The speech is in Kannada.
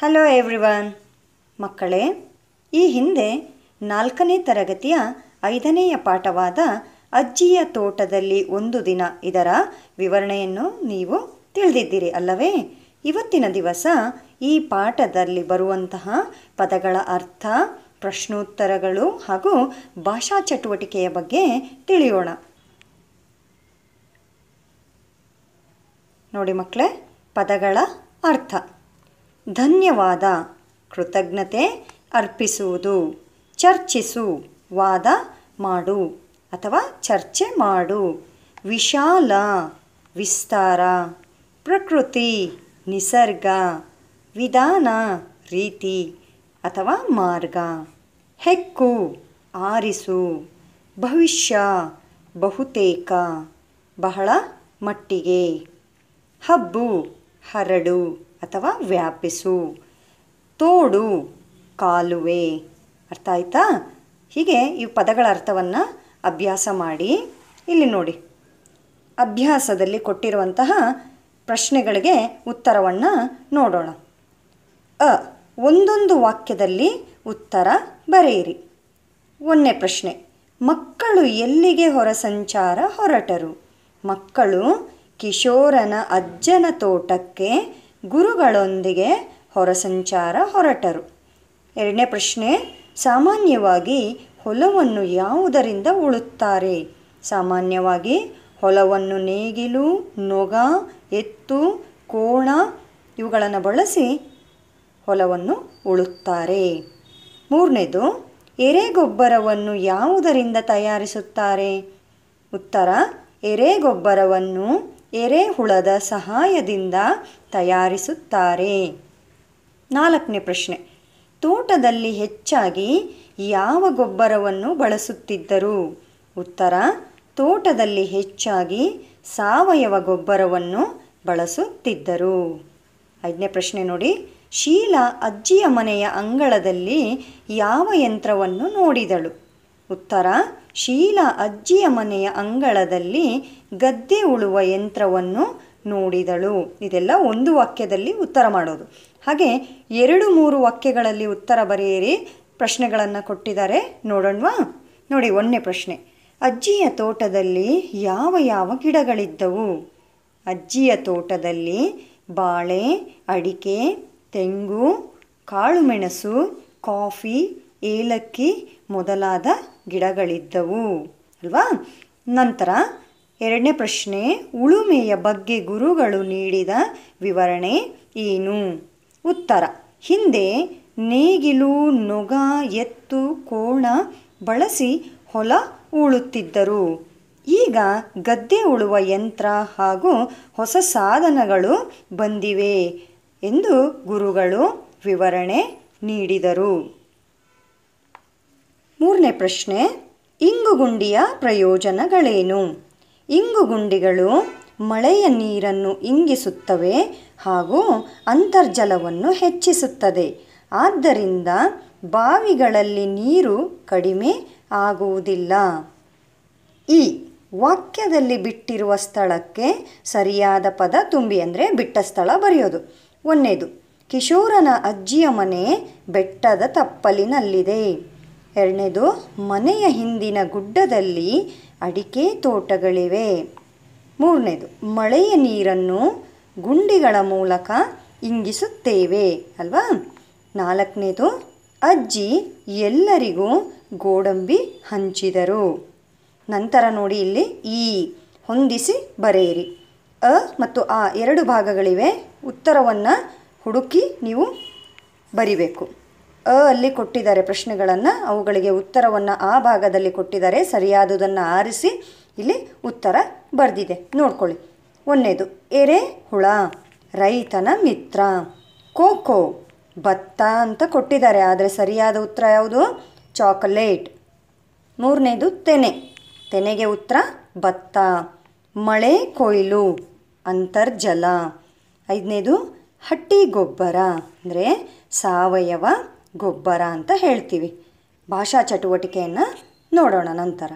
ಹಲೋ ಎವ್ರಿವನ್ ಮಕ್ಕಳೇ ಈ ಹಿಂದೆ ನಾಲ್ಕನೇ ತರಗತಿಯ ಐದನೆಯ ಪಾಠವಾದ ಅಜ್ಜಿಯ ತೋಟದಲ್ಲಿ ಒಂದು ದಿನ ಇದರ ವಿವರಣೆಯನ್ನು ನೀವು ತಿಳಿದಿದ್ದೀರಿ ಅಲ್ಲವೇ ಇವತ್ತಿನ ದಿವಸ ಈ ಪಾಠದಲ್ಲಿ ಬರುವಂತಹ ಪದಗಳ ಅರ್ಥ ಪ್ರಶ್ನೋತ್ತರಗಳು ಹಾಗೂ ಭಾಷಾ ಚಟುವಟಿಕೆಯ ಬಗ್ಗೆ ತಿಳಿಯೋಣ ನೋಡಿ ಮಕ್ಕಳೇ ಪದಗಳ ಧನ್ಯವಾದ ಕೃತಜ್ಞತೆ ಅರ್ಪಿಸುವುದು ಚರ್ಚಿಸು ವಾದ ಮಾಡು ಅಥವಾ ಚರ್ಚೆ ಮಾಡು ವಿಶಾಲ ವಿಸ್ತಾರ ಪ್ರಕೃತಿ ನಿಸರ್ಗ ವಿಧಾನ ರೀತಿ ಅಥವಾ ಮಾರ್ಗ ಹೆಕ್ಕು ಆರಿಸು ಭವಿಷ್ಯ ಬಹುತೇಕ ಬಹಳ ಮಟ್ಟಿಗೆ ಹಬ್ಬು ಹರಡು ಅಥವಾ ವ್ಯಾಪಿಸು ತೋಡು ಕಾಲುವೆ ಅರ್ಥ ಆಯ್ತಾ ಹೀಗೆ ಈ ಪದಗಳ ಅರ್ಥವನ್ನು ಅಭ್ಯಾಸ ಮಾಡಿ ಇಲ್ಲಿ ನೋಡಿ ಅಭ್ಯಾಸದಲ್ಲಿ ಕೊಟ್ಟಿರುವಂತಹ ಪ್ರಶ್ನೆಗಳಿಗೆ ಉತ್ತರವನ್ನು ನೋಡೋಣ ಅ ಒಂದೊಂದು ವಾಕ್ಯದಲ್ಲಿ ಉತ್ತರ ಬರೆಯಿರಿ ಒಂದನೇ ಪ್ರಶ್ನೆ ಮಕ್ಕಳು ಎಲ್ಲಿಗೆ ಹೊರ ಸಂಚಾರ ಹೊರಟರು ಮಕ್ಕಳು ಕಿಶೋರನ ಅಜ್ಜನ ತೋಟಕ್ಕೆ ಗುರುಗಳೊಂದಿಗೆ ಹೊರಸಂಚಾರ ಹೊರಟರು ಎರಡನೇ ಪ್ರಶ್ನೆ ಸಾಮಾನ್ಯವಾಗಿ ಹೊಲವನ್ನು ಯಾವುದರಿಂದ ಉಳುತ್ತಾರೆ ಸಾಮಾನ್ಯವಾಗಿ ಹೊಲವನ್ನು ನೇಗಿಲು ನೊಗ ಎತ್ತು ಕೋಣ ಇವುಗಳನ್ನು ಬಳಸಿ ಹೊಲವನ್ನು ಉಳುತ್ತಾರೆ ಮೂರನೇದು ಎರೆಗೊಬ್ಬರವನ್ನು ಯಾವುದರಿಂದ ತಯಾರಿಸುತ್ತಾರೆ ಉತ್ತರ ಎರೆಗೊಬ್ಬರವನ್ನು ಎರೆಹುಳದ ಸಹಾಯದಿಂದ ತಯಾರಿಸುತ್ತಾರೆ ನಾಲ್ಕನೇ ಪ್ರಶ್ನೆ ತೋಟದಲ್ಲಿ ಹೆಚ್ಚಾಗಿ ಯಾವ ಗೊಬ್ಬರವನ್ನು ಬಳಸುತ್ತಿದ್ದರು ಉತ್ತರ ತೋಟದಲ್ಲಿ ಹೆಚ್ಚಾಗಿ ಸಾವಯವ ಗೊಬ್ಬರವನ್ನು ಬಳಸುತ್ತಿದ್ದರು ಐದನೇ ಪ್ರಶ್ನೆ ನೋಡಿ ಶೀಲಾ ಅಜ್ಜಿಯ ಮನೆಯ ಅಂಗಳದಲ್ಲಿ ಯಾವ ಯಂತ್ರವನ್ನು ನೋಡಿದಳು ಉತ್ತರ ಶೀಲಾ ಅಜ್ಜಿಯ ಮನೆಯ ಅಂಗಳದಲ್ಲಿ ಗದ್ದೆ ಉಳುವ ಯಂತ್ರವನ್ನು ನೋಡಿದಳು ಇದೆಲ್ಲ ಒಂದು ವಾಕ್ಯದಲ್ಲಿ ಉತ್ತರ ಮಾಡೋದು ಹಾಗೆ ಎರಡು ಮೂರು ವಾಕ್ಯಗಳಲ್ಲಿ ಉತ್ತರ ಬರೆಯಿರಿ ಪ್ರಶ್ನೆಗಳನ್ನು ಕೊಟ್ಟಿದ್ದಾರೆ ನೋಡೋಣವಾ ನೋಡಿ ಒಂದೇ ಪ್ರಶ್ನೆ ಅಜ್ಜಿಯ ತೋಟದಲ್ಲಿ ಯಾವ ಯಾವ ಗಿಡಗಳಿದ್ದವು ಅಜ್ಜಿಯ ತೋಟದಲ್ಲಿ ಬಾಳೆ ಅಡಿಕೆ ತೆಂಗು ಕಾಳುಮೆಣಸು ಕಾಫಿ ಏಲಕ್ಕಿ ಮೊದಲಾದ ಗಿಡಗಳಿದ್ದವು ಅಲ್ವಾ ನಂತರ ಎರಡನೇ ಪ್ರಶ್ನೆ ಉಳುಮೆಯ ಬಗ್ಗೆ ಗುರುಗಳು ನೀಡಿದ ವಿವರಣೆ ಏನು ಉತ್ತರ ಹಿಂದೆ ನೇಗಿಲು ನೊಗ ಎತ್ತು ಕೋಣ ಬಳಸಿ ಹೊಲ ಉಳುತ್ತಿದ್ದರು ಈಗ ಗದ್ದೆ ಉಳುವ ಯಂತ್ರ ಹಾಗೂ ಹೊಸ ಸಾಧನಗಳು ಬಂದಿವೆ ಎಂದು ಗುರುಗಳು ವಿವರಣೆ ನೀಡಿದರು ಮೂರನೇ ಪ್ರಶ್ನೆ ಇಂಗುಗುಂಡಿಯ ಪ್ರಯೋಜನಗಳೇನು ಇಂಗುಗುಂಡಿಗಳು ಮಳೆಯ ನೀರನ್ನು ಇಂಗಿಸುತ್ತವೆ ಹಾಗೂ ಅಂತರ್ಜಲವನ್ನು ಹೆಚ್ಚಿಸುತ್ತದೆ ಆದ್ದರಿಂದ ಬಾವಿಗಳಲ್ಲಿ ನೀರು ಕಡಿಮೆ ಆಗುವುದಿಲ್ಲ ಈ ವಾಕ್ಯದಲ್ಲಿ ಬಿಟ್ಟಿರುವ ಸ್ಥಳಕ್ಕೆ ಸರಿಯಾದ ಪದ ತುಂಬಿ ಅಂದರೆ ಬಿಟ್ಟ ಸ್ಥಳ ಬರೆಯೋದು ಒಂದೇದು ಕಿಶೋರನ ಅಜ್ಜಿಯ ಮನೆ ಬೆಟ್ಟದ ತಪ್ಪಲಿನಲ್ಲಿದೆ ಎರಡನೇದು ಮನೆಯ ಹಿಂದಿನ ಗುಡ್ಡದಲ್ಲಿ ಅಡಿಕೆ ತೋಟಗಳಿವೆ ಮೂರನೇದು ಮಳೆಯ ನೀರನ್ನು ಗುಂಡಿಗಳ ಮೂಲಕ ಇಂಗಿಸುತ್ತೇವೆ ಅಲ್ವಾ ನಾಲ್ಕನೇದು ಅಜ್ಜಿ ಎಲ್ಲರಿಗೂ ಗೋಡಂಬಿ ಹಂಚಿದರು ನಂತರ ನೋಡಿ ಇಲ್ಲಿ ಈ ಹೊಂದಿಸಿ ಬರೆಯಿರಿ ಅ ಮತ್ತು ಆ ಎರಡು ಭಾಗಗಳಿವೆ ಉತ್ತರವನ್ನು ಹುಡುಕಿ ನೀವು ಬರಿಬೇಕು ಅ ಅಲ್ಲಿ ಕೊಟ್ಟಿದ್ದಾರೆ ಪ್ರಶ್ನೆಗಳನ್ನು ಅವುಗಳಿಗೆ ಉತ್ತರವನ್ನು ಆ ಭಾಗದಲ್ಲಿ ಕೊಟ್ಟಿದ್ದಾರೆ ಸರಿಯಾದುದನ್ನು ಆರಿಸಿ ಇಲ್ಲಿ ಉತ್ತರ ಬರೆದಿದೆ ನೋಡ್ಕೊಳ್ಳಿ ಒಂದನೇದು ಎರೆಹುಳ ರೈತನ ಮಿತ್ರ ಕೋಕೋ ಭತ್ತ ಅಂತ ಕೊಟ್ಟಿದ್ದಾರೆ ಆದರೆ ಸರಿಯಾದ ಉತ್ತರ ಯಾವುದು ಚಾಕೊಲೇಟ್ ಮೂರನೇದು ತೆನೆ ತೆನೆಗೆ ಉತ್ತರ ಭತ್ತ ಮಳೆ ಕೊಯ್ಲು ಅಂತರ್ಜಲ ಐದನೇದು ಹಟ್ಟಿ ಗೊಬ್ಬರ ಅಂದರೆ ಸಾವಯವ ಗೊಬ್ಬರ ಅಂತ ಹೇಳ್ತೀವಿ ಭಾಷಾ ಚಟುವಟಿಕೆಯನ್ನು ನೋಡೋಣ ನಂತರ